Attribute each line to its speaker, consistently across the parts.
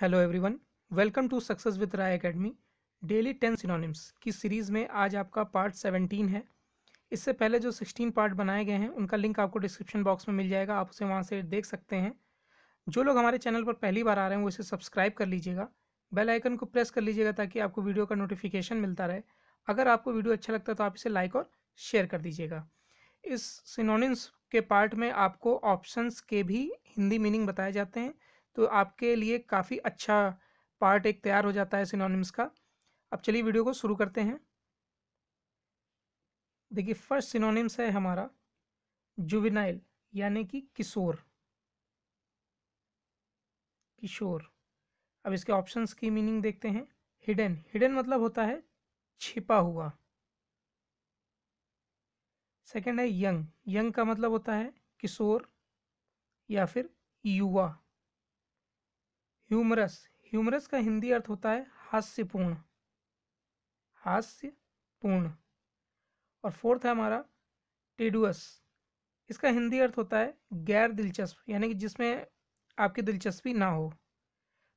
Speaker 1: hello everyone welcome to success with Rai academy daily ten synonyms की series में आज आपका पार्ट सेवनटीन है इससे पहले जो सिक्सटीन पार्ट बनाए गए हैं उनका लिंक आपको डिस्क्रिप्शन बॉक्स में मिल जाएगा आप उसे वहाँ से देख सकते हैं जो लोग हमारे चैनल पर पहली बार आ रहे हैं वो इसे सब्सक्राइब कर लीजिएगा बेल आइकन को प्रेस कर लीजिएगा ताकि आपको वीडियो का नोटिफिकेशन मिलता रहे अगर आपको वीडियो अच्छा लगता है तो आप इसे लाइक और शेयर कर दीजिएगा इस सिनोनिम्स के पार्ट में आपको ऑप्शंस के भी हिंदी मीनिंग बताए जाते हैं तो आपके लिए काफ़ी अच्छा पार्ट एक तैयार हो जाता है सिनोनिम्स का अब चलिए वीडियो को शुरू करते हैं देखिए फर्स्ट सिनोनिम्स है हमारा जुविनाइल यानी कि किशोर किशोर अब इसके ऑप्शंस की मीनिंग देखते हैं हिडन हिडन मतलब होता है छिपा हुआ सेकंड है यंग यंग का मतलब होता है किशोर या फिर युवा ह्यूमरस ह्यूमरस का हिंदी अर्थ होता है हास्यपूर्ण हास्यपूर्ण और फोर्थ है हमारा टेडुअस इसका हिंदी अर्थ होता है गैर दिलचस्प यानी कि जिसमें आपकी दिलचस्पी ना हो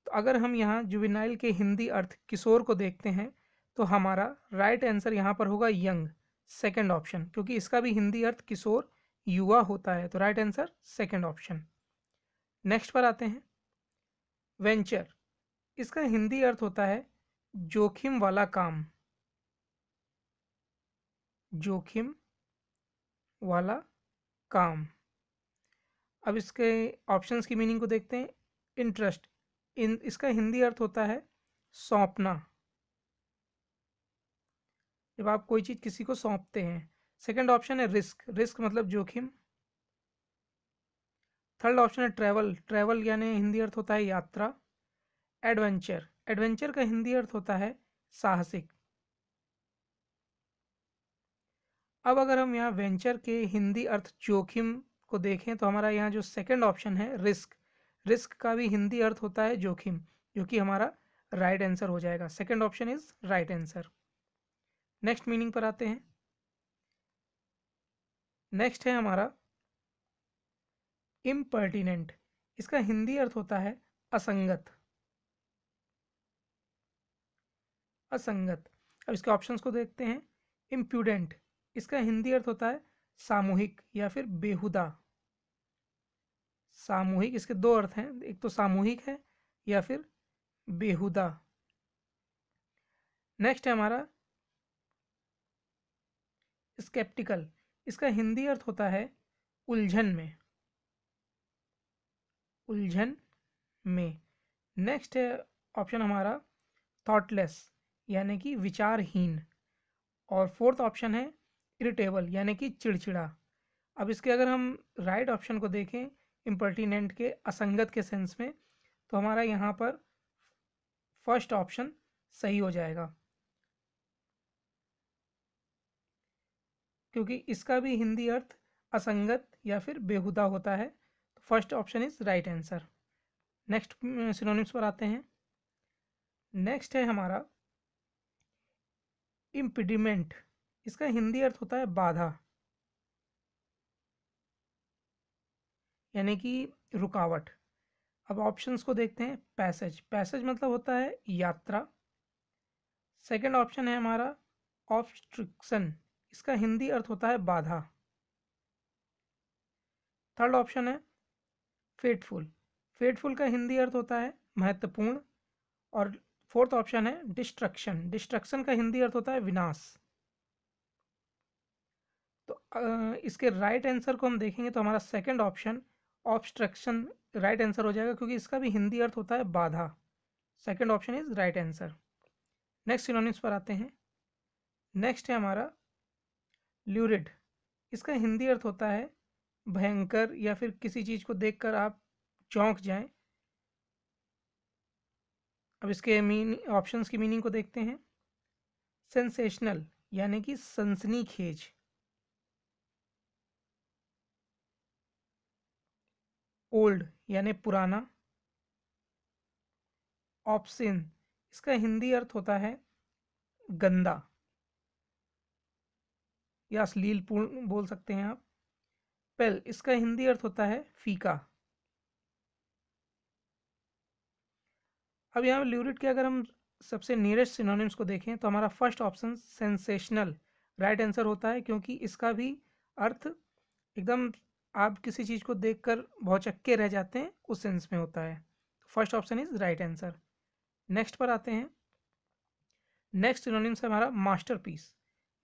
Speaker 1: तो अगर हम यहाँ जुबिनाइल के हिंदी अर्थ किशोर को देखते हैं तो हमारा राइट आंसर यहाँ पर होगा यंग सेकेंड ऑप्शन क्योंकि इसका भी हिंदी अर्थ किशोर युवा होता है तो right answer second option next पर आते हैं वेंचर इसका हिंदी अर्थ होता है जोखिम वाला काम जोखिम वाला काम अब इसके ऑप्शंस की मीनिंग को देखते हैं इंटरेस्ट इन इसका हिंदी अर्थ होता है सौंपना जब आप कोई चीज़ किसी को सौंपते हैं सेकंड ऑप्शन है रिस्क रिस्क मतलब जोखिम थर्ड ऑप्शन है ट्रैवल ट्रैवल यानी हिंदी अर्थ होता है यात्रा एडवेंचर एडवेंचर का हिंदी अर्थ होता है साहसिक अब अगर हम यहाँ वेंचर के हिंदी अर्थ जोखिम को देखें तो हमारा यहाँ जो सेकंड ऑप्शन है रिस्क रिस्क का भी हिंदी अर्थ होता है जोखिम जो कि हमारा राइट right आंसर हो जाएगा second option is right answer next meaning पर आते हैं नेक्स्ट है हमारा इम्पर्टिनेंट इसका हिंदी अर्थ होता है असंगत असंगत अब इसके ऑप्शंस को देखते हैं इम्प्यूडेंट इसका हिंदी अर्थ होता है सामूहिक या फिर बेहुदा सामूहिक इसके दो अर्थ हैं एक तो सामूहिक है या फिर बेहुदा नेक्स्ट है हमारा स्केप्टिकल इसका हिंदी अर्थ होता है उलझन में उलझन में नेक्स्ट है ऑप्शन हमारा थॉटलेस यानी कि विचारहीन और फोर्थ ऑप्शन है इरिटेबल यानी कि चिड़चिड़ा अब इसके अगर हम राइट right ऑप्शन को देखें इम्पर्टिनेंट के असंगत के सेंस में तो हमारा यहाँ पर फर्स्ट ऑप्शन सही हो जाएगा क्योंकि इसका भी हिंदी अर्थ असंगत या फिर बेहुदा होता है first option is right answer next synonyms पर आते हैं नेक्स्ट है हमारा इम्पिडिमेंट इसका हिंदी अर्थ होता है बाधा यानी कि रुकावट अब ऑप्शंस को देखते हैं पैसेज पैसेज मतलब होता है यात्रा सेकंड ऑप्शन है हमारा ऑब्स्ट्रिक्शन इसका हिंदी अर्थ होता है बाधा थर्ड ऑप्शन है फेटफुल फेटफुल का हिंदी अर्थ होता है महत्वपूर्ण और फोर्थ ऑप्शन है डिस्ट्रक्शन डिस्ट्रक्शन का हिंदी अर्थ होता है विनाश तो इसके राइट आंसर को हम देखेंगे तो हमारा second option obstruction right answer हो जाएगा क्योंकि इसका भी हिंदी अर्थ होता है बाधा second option is right answer next synonyms पर आते हैं नेक्स्ट है हमारा ल्यूरिड इसका हिंदी अर्थ होता है भयंकर या फिर किसी चीज़ को देखकर आप चौंक जाएं अब इसके मीन ऑप्शंस की मीनिंग को देखते हैं सेंसेशनल यानी कि सनसनी खेज ओल्ड यानी पुराना ऑप्शन इसका हिंदी अर्थ होता है गंदा या अश्लील पूर्ण बोल सकते हैं आप पेल इसका हिंदी अर्थ होता है फीका अब यहाँ ल्यूरिट के अगर हम सबसे नियरेस्ट सिनोनिम्स को देखें तो हमारा first option sensational right answer होता है क्योंकि इसका भी अर्थ एकदम आप किसी चीज़ को देखकर बहुत चक्के रह जाते हैं उस सेंस में होता है first option is right answer next पर आते हैं नेक्स्ट सिनोनिम्स है हमारा मास्टर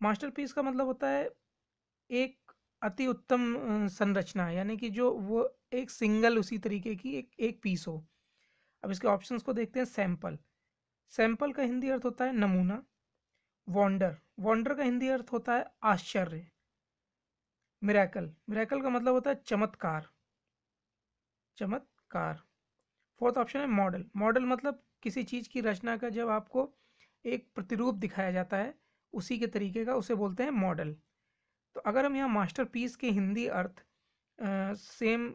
Speaker 1: मास्टरपीस का मतलब होता है एक अति उत्तम संरचना है यानी कि जो वो एक सिंगल उसी तरीके की एक एक पीस हो अब इसके ऑप्शंस को देखते हैं सैंपल सैंपल का हिंदी अर्थ होता है नमूना वॉन्डर वॉन्डर का हिंदी अर्थ होता है आश्चर्य मिराकल मिराकल का मतलब होता है चमत्कार चमत्कार फोर्थ ऑप्शन है मॉडल मॉडल मतलब किसी चीज़ की रचना का जब आपको एक प्रतिरूप दिखाया जाता है उसी के तरीके का उसे बोलते हैं मॉडल तो अगर हम यहाँ मास्टरपीस के हिंदी अर्थ आ, सेम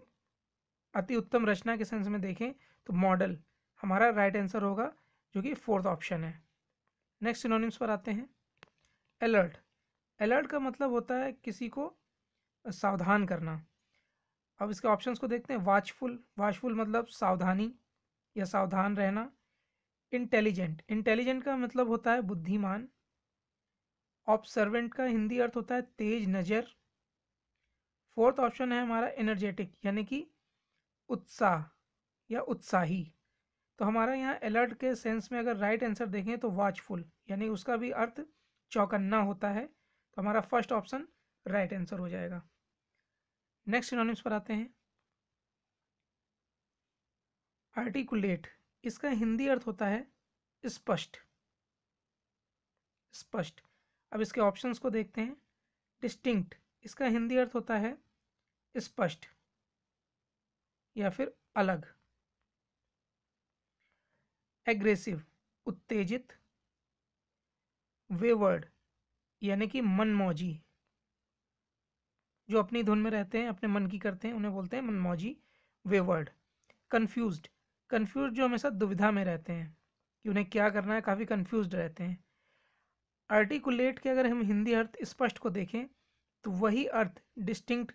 Speaker 1: अति उत्तम रचना के सेंस में देखें तो मॉडल हमारा राइट आंसर होगा जो कि फोर्थ ऑप्शन है नेक्स्ट सिनोनिम्स पर आते हैं अलर्ट अलर्ट का मतलब होता है किसी को सावधान करना अब इसके ऑप्शंस को देखते हैं वाचफुल वाचफुल मतलब सावधानी या सावधान रहना इंटेलिजेंट इंटेलिजेंट का मतलब होता है बुद्धिमान ऑब्सर्वेंट का हिंदी अर्थ होता है तेज नज़र फोर्थ ऑप्शन है हमारा एनर्जेटिक यानी कि उत्साह या उत्साही तो हमारा यहाँ अलर्ट के सेंस में अगर राइट आंसर देखें तो वॉचफुल यानी उसका भी अर्थ चौकन्ना होता है तो हमारा फर्स्ट ऑप्शन राइट आंसर हो जाएगा नेक्स्ट इनोनिम्स पर आते हैं आर्टिकुलेट इसका हिंदी अर्थ होता है स्पष्ट स्पष्ट अब इसके ऑप्शंस को देखते हैं डिस्टिंक्ट इसका हिंदी अर्थ होता है स्पष्ट या फिर अलग एग्रेसिव उत्तेजित वेवर्ड यानी कि मनमौजी जो अपनी धुन में रहते हैं अपने मन की करते हैं उन्हें बोलते हैं मनमौजी वेवर्ड कन्फ्यूज कन्फ्यूज जो हमेशा दुविधा में रहते हैं कि उन्हें क्या करना है काफ़ी कन्फ्यूज रहते हैं आर्टिकुलेट के अगर हम हिंदी अर्थ स्पष्ट को देखें तो वही अर्थ डिस्टिंक्ट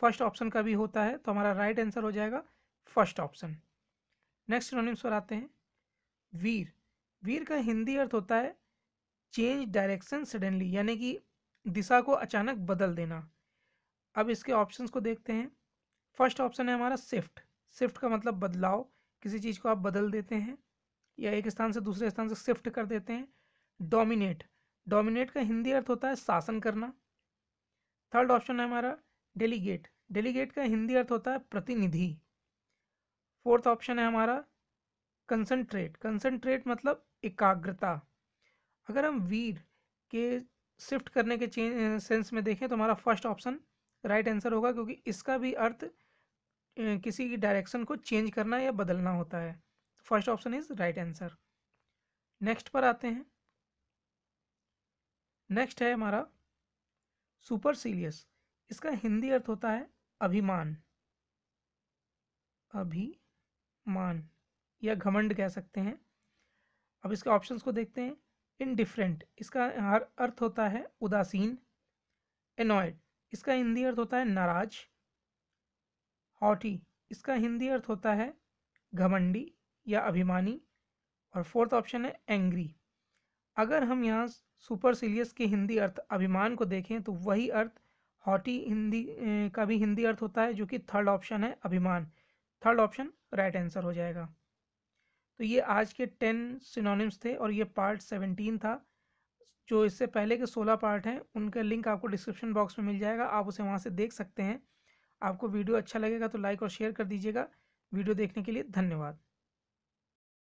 Speaker 1: फर्स्ट ऑप्शन का भी होता है तो हमारा राइट आंसर हो जाएगा फर्स्ट ऑप्शन नेक्स्ट रोनिम्स पर आते हैं वीर वीर का हिंदी अर्थ होता है चेंज डायरेक्शन सडनली यानी कि दिशा को अचानक बदल देना अब इसके ऑप्शंस को देखते हैं फर्स्ट ऑप्शन है हमारा शिफ्ट शिफ्ट का मतलब बदलाव किसी चीज़ को आप बदल देते हैं या एक स्थान से दूसरे स्थान से शिफ्ट कर देते हैं डोमिनेट डोमिनेट का हिंदी अर्थ होता है शासन करना थर्ड ऑप्शन है हमारा डेलीगेट डेलीगेट का हिंदी अर्थ होता है प्रतिनिधि फोर्थ ऑप्शन है हमारा कंसनट्रेट कंसनट्रेट मतलब एकाग्रता अगर हम वीर के शिफ्ट करने के सेंस में देखें तो हमारा फर्स्ट ऑप्शन राइट आंसर होगा क्योंकि इसका भी अर्थ किसी की डायरेक्शन को चेंज करना या बदलना होता है first option is right answer next पर आते हैं नेक्स्ट है हमारा सुपरसीलियस इसका हिंदी अर्थ होता है अभिमान अभिमान या घमंड कह सकते हैं अब इसके ऑप्शंस को देखते हैं इनडिफरेंट इसका हर अर्थ होता है उदासीन एनॉयड इसका हिंदी अर्थ होता है नाराज हॉटी इसका हिंदी अर्थ होता है घमंडी या अभिमानी और फोर्थ ऑप्शन है एंग्री अगर हम यहाँ सुपर सीलियस के हिंदी अर्थ अभिमान को देखें तो वही अर्थ हॉटी हिंदी का भी हिंदी अर्थ होता है जो कि थर्ड ऑप्शन है अभिमान थर्ड ऑप्शन राइट आंसर हो जाएगा तो ये आज के टेन सिनोनिम्स थे और ये पार्ट सेवनटीन था जो इससे पहले के सोलह पार्ट हैं उनका लिंक आपको डिस्क्रिप्शन बॉक्स में मिल जाएगा आप उसे वहाँ से देख सकते हैं आपको वीडियो अच्छा लगेगा तो लाइक और शेयर कर दीजिएगा वीडियो देखने के लिए धन्यवाद